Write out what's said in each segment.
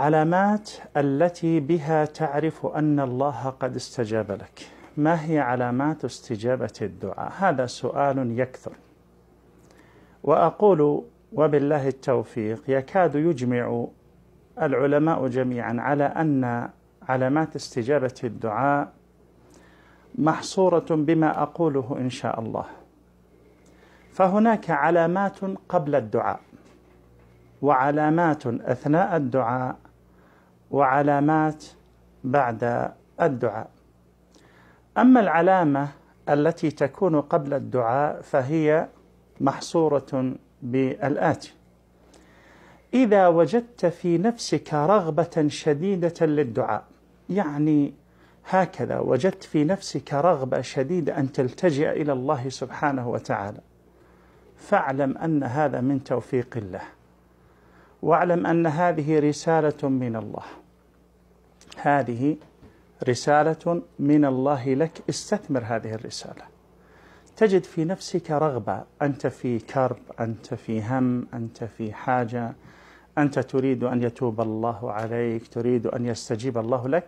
علامات التي بها تعرف ان الله قد استجاب لك ما هي علامات استجابه الدعاء هذا سؤال يكثر واقول وبالله التوفيق يكاد يجمع العلماء جميعا على ان علامات استجابه الدعاء محصوره بما اقوله ان شاء الله فهناك علامات قبل الدعاء وعلامات اثناء الدعاء وعلامات بعد الدعاء اما العلامه التي تكون قبل الدعاء فهي محصوره بالاتي اذا وجدت في نفسك رغبه شديده للدعاء يعني هكذا وجدت في نفسك رغبه شديده ان تلتجئ الى الله سبحانه وتعالى فاعلم ان هذا من توفيق الله واعلم ان هذه رساله من الله هذه رساله من الله لك استثمر هذه الرساله تجد في نفسك رغبه انت في كرب انت في هم انت في حاجه انت تريد ان يتوب الله عليك تريد ان يستجيب الله لك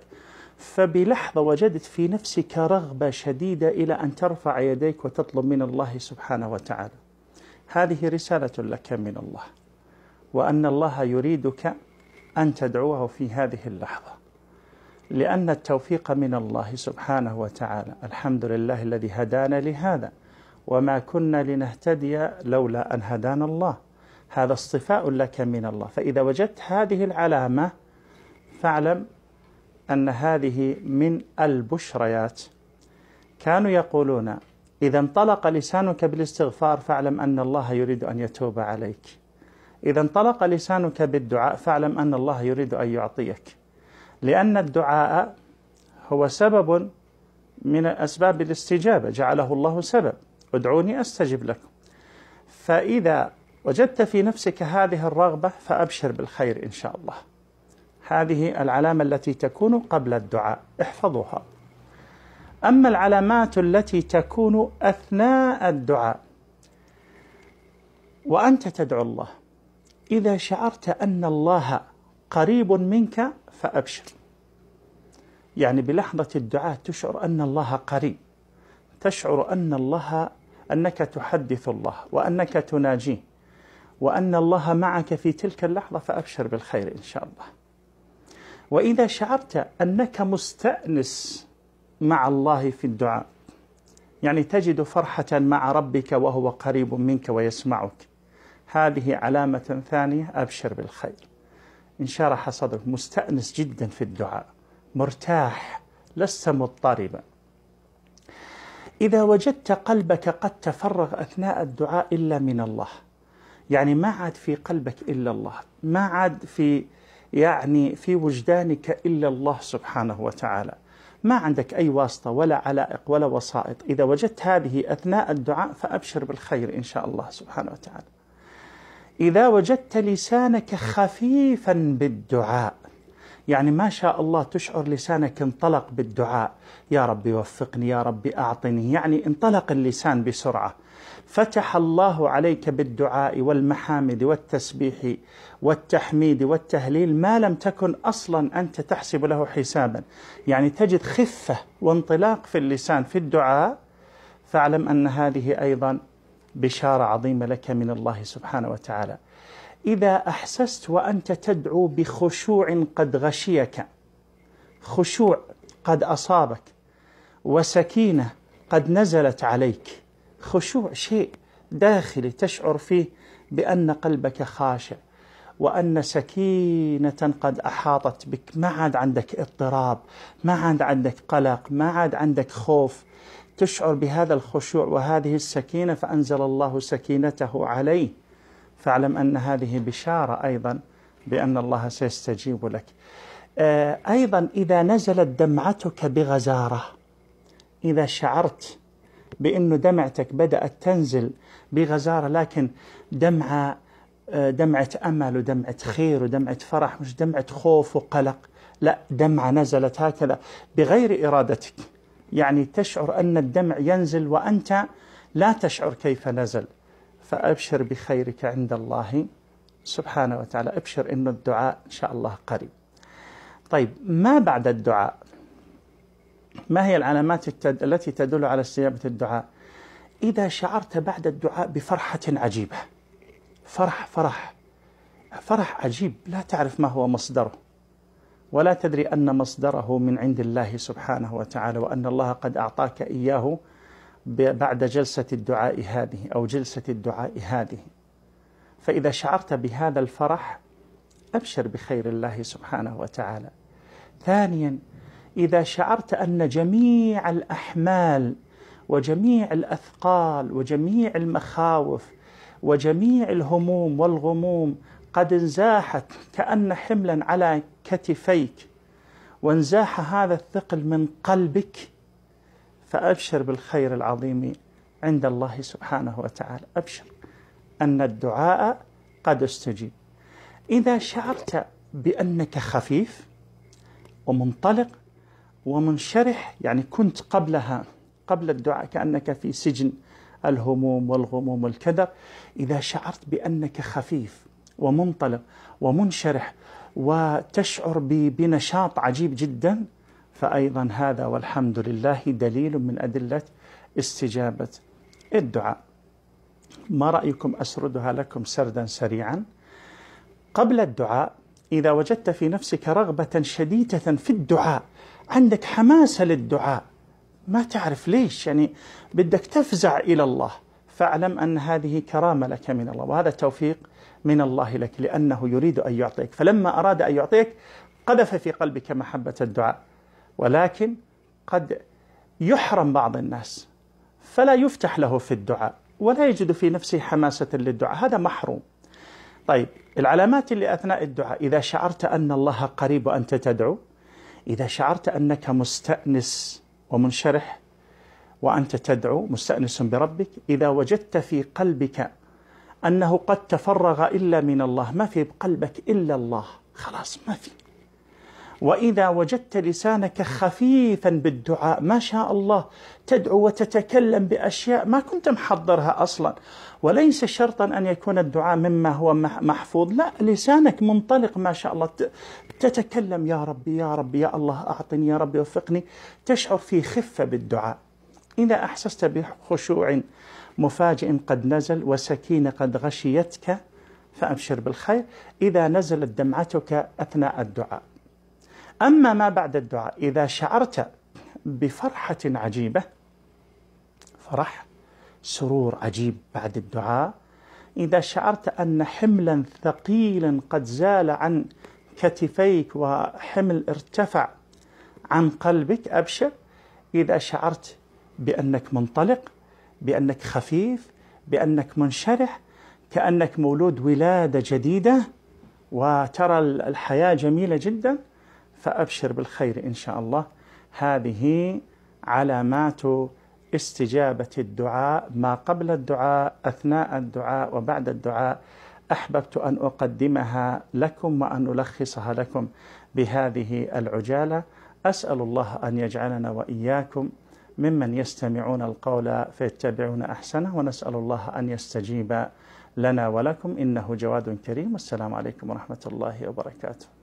فبلحظه وجدت في نفسك رغبه شديده الى ان ترفع يديك وتطلب من الله سبحانه وتعالى هذه رساله لك من الله وأن الله يريدك أن تدعوه في هذه اللحظة لأن التوفيق من الله سبحانه وتعالى الحمد لله الذي هدانا لهذا وما كنا لنهتدي لولا أن هدانا الله هذا اصطفاء لك من الله فإذا وجدت هذه العلامة فاعلم أن هذه من البشريات كانوا يقولون إذا انطلق لسانك بالاستغفار فاعلم أن الله يريد أن يتوب عليك إذا انطلق لسانك بالدعاء فاعلم أن الله يريد أن يعطيك لأن الدعاء هو سبب من أسباب الاستجابة جعله الله سبب ادعوني أستجب لكم فإذا وجدت في نفسك هذه الرغبة فأبشر بالخير إن شاء الله هذه العلامة التي تكون قبل الدعاء احفظوها أما العلامات التي تكون أثناء الدعاء وأنت تدعو الله إذا شعرت أن الله قريب منك فأبشر يعني بلحظة الدعاء تشعر أن الله قريب تشعر أن الله أنك تحدث الله وأنك تناجيه وأن الله معك في تلك اللحظة فأبشر بالخير إن شاء الله وإذا شعرت أنك مستأنس مع الله في الدعاء يعني تجد فرحة مع ربك وهو قريب منك ويسمعك هذه علامة ثانية أبشر بالخير إن شرح صدرك مستأنس جدا في الدعاء مرتاح لست مضطربا إذا وجدت قلبك قد تفرغ أثناء الدعاء إلا من الله يعني ما عاد في قلبك إلا الله ما عاد في يعني في وجدانك إلا الله سبحانه وتعالى ما عندك أي واسطة ولا علائق ولا وسائط إذا وجدت هذه أثناء الدعاء فأبشر بالخير إن شاء الله سبحانه وتعالى اذا وجدت لسانك خفيفا بالدعاء يعني ما شاء الله تشعر لسانك انطلق بالدعاء يا ربي وفقني يا ربي اعطني يعني انطلق اللسان بسرعه فتح الله عليك بالدعاء والمحامد والتسبيح والتحميد والتهليل ما لم تكن اصلا انت تحسب له حسابا يعني تجد خفه وانطلاق في اللسان في الدعاء فاعلم ان هذه ايضا بشارة عظيمة لك من الله سبحانه وتعالى إذا أحسست وأنت تدعو بخشوع قد غشيك خشوع قد أصابك وسكينة قد نزلت عليك خشوع شيء داخلي تشعر فيه بأن قلبك خاشع وأن سكينة قد أحاطت بك ما عاد عندك اضطراب ما عاد عندك قلق ما عاد عندك خوف تشعر بهذا الخشوع وهذه السكينة فأنزل الله سكينته عليه فاعلم أن هذه بشارة أيضا بأن الله سيستجيب لك آه، أيضا إذا نزلت دمعتك بغزارة إذا شعرت بأن دمعتك بدأت تنزل بغزارة لكن دمعة آه، دمعة أمل ودمعة خير ودمعة فرح مش دمعة خوف وقلق لا دمعة نزلت هكذا بغير إرادتك يعني تشعر أن الدمع ينزل وأنت لا تشعر كيف نزل فأبشر بخيرك عند الله سبحانه وتعالى أبشر أن الدعاء إن شاء الله قريب طيب ما بعد الدعاء ما هي العلامات التد... التي تدل على استجابة الدعاء إذا شعرت بعد الدعاء بفرحة عجيبة فرح فرح فرح عجيب لا تعرف ما هو مصدره ولا تدري أن مصدره من عند الله سبحانه وتعالى وأن الله قد أعطاك إياه بعد جلسة الدعاء هذه أو جلسة الدعاء هذه فإذا شعرت بهذا الفرح أبشر بخير الله سبحانه وتعالى ثانيا إذا شعرت أن جميع الأحمال وجميع الأثقال وجميع المخاوف وجميع الهموم والغموم قد انزاحت كأن حملا على كتفيك وانزاح هذا الثقل من قلبك فأبشر بالخير العظيم عند الله سبحانه وتعالى أبشر أن الدعاء قد استجيب إذا شعرت بأنك خفيف ومنطلق ومنشرح يعني كنت قبلها قبل الدعاء كأنك في سجن الهموم والغموم والكدر إذا شعرت بأنك خفيف ومنطلق ومنشرح وتشعر بنشاط عجيب جدا فأيضا هذا والحمد لله دليل من أدلة استجابة الدعاء ما رأيكم أسردها لكم سردا سريعا قبل الدعاء إذا وجدت في نفسك رغبة شديدة في الدعاء عندك حماسة للدعاء ما تعرف ليش يعني بدك تفزع إلى الله فاعلم أن هذه كرامة لك من الله وهذا توفيق من الله لك لأنه يريد أن يعطيك فلما أراد أن يعطيك قذف في قلبك محبة الدعاء ولكن قد يحرم بعض الناس فلا يفتح له في الدعاء ولا يجد في نفسه حماسة للدعاء هذا محروم طيب العلامات اللي أثناء الدعاء إذا شعرت أن الله قريب وأنت تدعو إذا شعرت أنك مستأنس ومنشرح وأنت تدعو مستأنس بربك إذا وجدت في قلبك أنه قد تفرغ إلا من الله ما في بقلبك إلا الله خلاص ما في وإذا وجدت لسانك خفيفا بالدعاء ما شاء الله تدعو وتتكلم بأشياء ما كنت محضرها أصلا وليس شرطا أن يكون الدعاء مما هو محفوظ لا لسانك منطلق ما شاء الله تتكلم يا ربي يا ربي يا الله أعطني يا ربي وفقني تشعر في خفة بالدعاء إذا أحسست بخشوع مفاجئ قد نزل وسكينة قد غشيتك فأبشر بالخير إذا نزلت دمعتك أثناء الدعاء أما ما بعد الدعاء إذا شعرت بفرحة عجيبة فرح سرور عجيب بعد الدعاء إذا شعرت أن حملا ثقيلا قد زال عن كتفيك وحمل ارتفع عن قلبك أبشر إذا شعرت بأنك منطلق بأنك خفيف بأنك منشرح كأنك مولود ولادة جديدة وترى الحياة جميلة جدا فأبشر بالخير إن شاء الله هذه علامات استجابة الدعاء ما قبل الدعاء أثناء الدعاء وبعد الدعاء أحببت أن أقدمها لكم وأن ألخصها لكم بهذه العجالة أسأل الله أن يجعلنا وإياكم ممن يستمعون القول فيتبعون احسنه ونسال الله ان يستجيب لنا ولكم انه جواد كريم والسلام عليكم ورحمه الله وبركاته